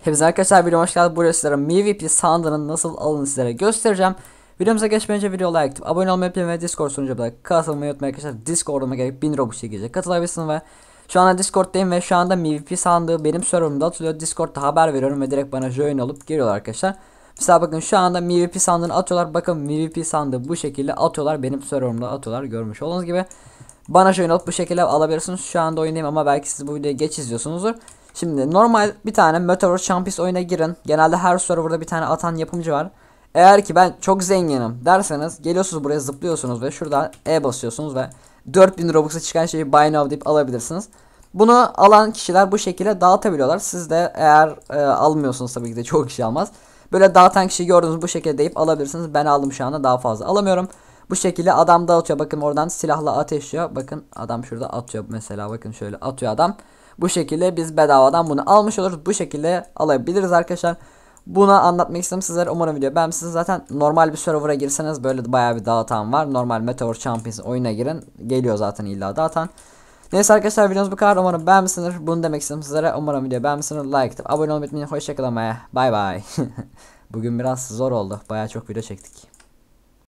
Hepinize arkadaşlar videoma hoş geldiniz. Buraya sizlere MVP sandığının nasıl alınır sizlere göstereceğim. Videomuza geçmeden önce video like atıp abone olmayı unutmayın ve Discord sunucu olarak katılmayı unutmayın arkadaşlar. Discord'uma gelip 1000 Robux şekilde katılabilirsiniz ve şu anda Discord'dayım ve şu anda MVP sandığı benim serverımda atılıyor. Discord'da haber veriyorum ve direkt bana join alıp geliyorlar arkadaşlar. Mesela bakın şu anda MVP sandığını atıyorlar. Bakın MVP sandığı bu şekilde atıyorlar. Benim serverımda atıyorlar görmüş olduğunuz gibi. Bana join alıp bu şekilde alabilirsiniz. Şu anda oyundayım ama belki siz bu videoyu geç izliyorsunuzdur. Şimdi normal bir tane Meteor Champis oyuna girin. Genelde her serverda bir tane atan yapımcı var. Eğer ki ben çok zenginim derseniz geliyorsunuz buraya zıplıyorsunuz ve şurada E basıyorsunuz ve 4000 Robux'a çıkan şeyi buy now deyip alabilirsiniz. Bunu alan kişiler bu şekilde dağıtabiliyorlar. Siz de eğer e, almıyorsunuz tabii ki de çok kişi almaz. Böyle dağıtan kişi gördüğünüz bu şekilde deyip alabilirsiniz. Ben aldım şu anda daha fazla alamıyorum. Bu şekilde adam dağıtıyor. Bakın oradan silahla ateşliyor. Bakın adam şurada atıyor mesela. Bakın şöyle atıyor adam. Bu şekilde biz bedavadan bunu almış oluruz. Bu şekilde alabiliriz arkadaşlar. Buna anlatmak istedim sizlere. Umarım video beğenmişsiniz. Zaten normal bir server'a girseniz böyle bayağı bir dağıtan var. Normal Meteor Champions oyuna girin. Geliyor zaten illa dağıtan. Neyse arkadaşlar videomuz bu kadar. Umarım beğenmişsinizdir. Bunu demek istedim sizlere. Umarım video beğenmişsinizdir. Like atıp abone olmayı unutmayın. Hoşçakalın. Bay bay. Bugün biraz zor oldu. Bayağı çok video çektik.